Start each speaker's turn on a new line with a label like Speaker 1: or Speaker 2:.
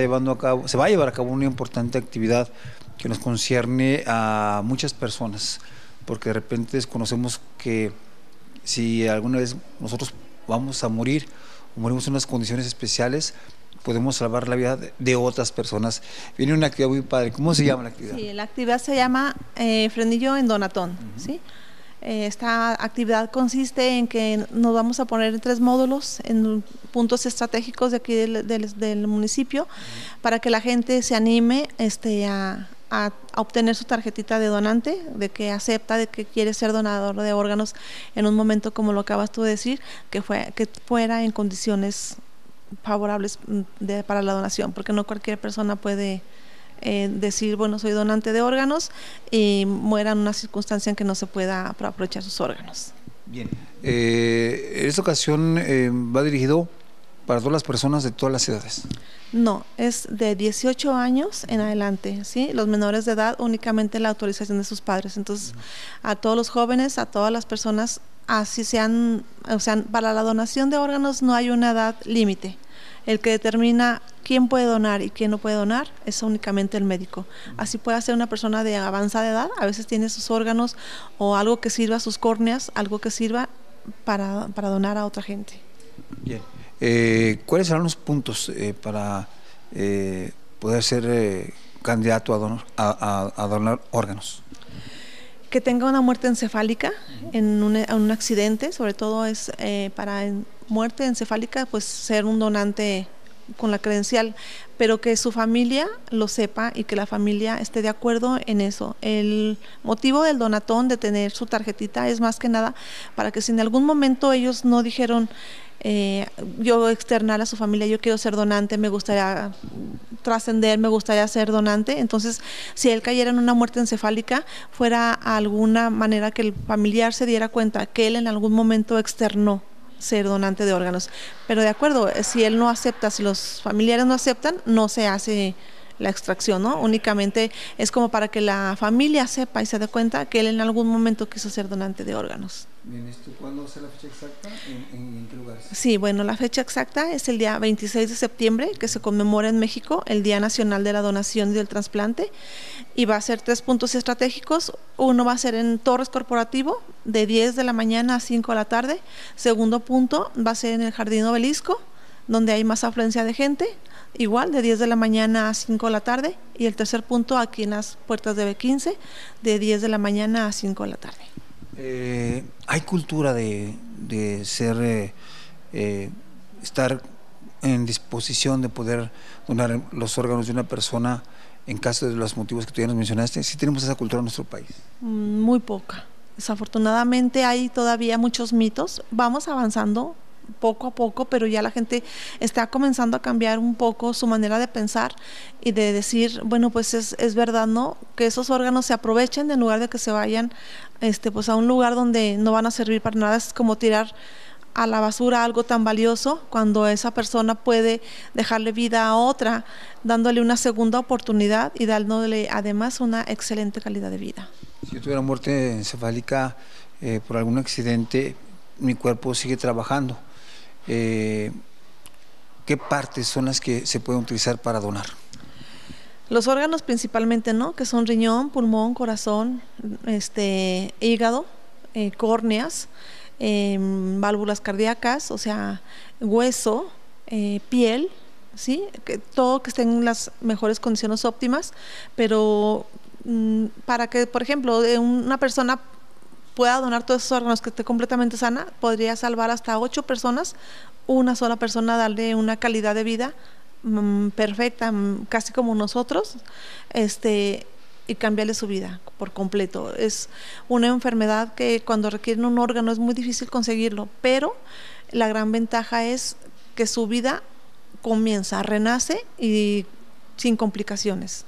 Speaker 1: llevando a se va a llevar a cabo una importante actividad que nos concierne a muchas personas, porque de repente desconocemos que si alguna vez nosotros vamos a morir o morimos en unas condiciones especiales, podemos salvar la vida de otras personas. Viene una actividad muy padre. ¿Cómo se llama la actividad? Sí,
Speaker 2: la actividad se llama eh, Frenillo en Donatón. ¿sí? Eh, esta actividad consiste en que nos vamos a poner en tres módulos, en puntos estratégicos de aquí del, del, municipio, para que la gente se anime este, a, obtener su tarjetita de donante, de que acepta, de que quiere ser donador de órganos en un momento como lo acabas tú de decir, que, fue, que fuera en condiciones favorables mm, para la donación, porque no cualquier persona puede eh, decir, bueno, soy donante de órganos y muera en una circunstancia en que no se pueda aprovechar sus órganos.
Speaker 1: Bien, eh, esta ocasión eh, va dirigido para todas las personas de todas las edades.
Speaker 2: No, es de 18 años en adelante, ¿sí? Los menores de edad únicamente la autorización de sus padres. Entonces, a todos los jóvenes, a todas las personas, así sean, o sea, para la donación de órganos no hay una edad límite. El que determina quién puede donar y quién no puede donar es únicamente el médico. Así puede ser una persona de avanzada edad, a veces tiene sus órganos o algo que sirva, sus córneas, algo que sirva para, para donar a otra gente.
Speaker 1: Eh, ¿Cuáles serán los puntos eh, para eh, poder ser candidato a, a donar órganos?
Speaker 2: que tenga una muerte encefálica en un, accidente, sobre todo es eh, para muerte encefálica, pues ser un donante con la credencial, pero que su familia lo sepa y que la familia esté de acuerdo en eso. El motivo del donatón de tener su tarjetita es más que nada para que si en algún momento ellos no dijeron eh, yo externar a su familia, yo quiero ser donante, me gustaría trascender, me gustaría ser donante. Entonces, si él cayera en una muerte encefálica, fuera alguna manera que el familiar se diera cuenta que él en algún momento externó ser donante de órganos. Pero de acuerdo, eh, si él no acepta, si los familiares no aceptan, no se hace la extracción, ¿no? Únicamente es como para que la familia sepa y se dé cuenta que él en algún momento quiso ser donante de órganos.
Speaker 1: Bien, ¿esto cuándo es la fecha exacta? en qué lugar?
Speaker 2: Sí, bueno, la fecha exacta es el día 26 de septiembre, que se conmemora en México el Día Nacional de la Donación y del Transplante, y va a ser tres puntos estratégicos. Uno va a ser en Torres Corporativo, de 10 de la mañana a 5 de la tarde. Segundo punto va a ser en el Jardín Obelisco, donde hay más afluencia de gente, igual de 10 de la mañana a 5 de la tarde. Y el tercer punto aquí en las puertas de B15, de 10 de la mañana a 5 de la tarde.
Speaker 1: Eh, ¿Hay cultura de, ser, eh, eh, estar en disposición de poder donar los órganos de una persona en caso de los motivos que tú ya nos mencionaste? si tenemos esa cultura en nuestro país?
Speaker 2: Mm, muy poca Desafortunadamente hay todavía muchos mitos. Vamos avanzando poco a poco, pero ya la gente está comenzando a cambiar un poco su manera de pensar y de decir, bueno, pues es, es verdad, ¿no? Que esos órganos se aprovechen en lugar de que se vayan este, pues a un lugar donde no van a servir para nada. Es como tirar a la basura algo tan valioso cuando esa persona puede dejarle vida a otra, dándole una segunda oportunidad y dándole además una excelente calidad de vida.
Speaker 1: Si yo tuviera muerte encefálica eh, por algún accidente, mi cuerpo sigue trabajando. Eh, ¿Qué partes son las que se pueden utilizar para donar?
Speaker 2: Los órganos principalmente, ¿no? Que son riñón, pulmón, corazón, este, hígado, eh, córneas, em, válvulas cardíacas, o sea, hueso, piel, ¿sí? Que todo que esté en las mejores condiciones óptimas, pero Mm, para que, por ejemplo, una persona pueda donar todos esos órganos que esté completamente sana, podría salvar hasta ocho personas, una sola persona darle una calidad de vida mm, perfecta, mm, casi como nosotros, este y cambiarle su vida por completo. Es una enfermedad que cuando requieren un órgano es muy difícil conseguirlo, pero la gran ventaja es que su vida comienza, renace y sin complicaciones.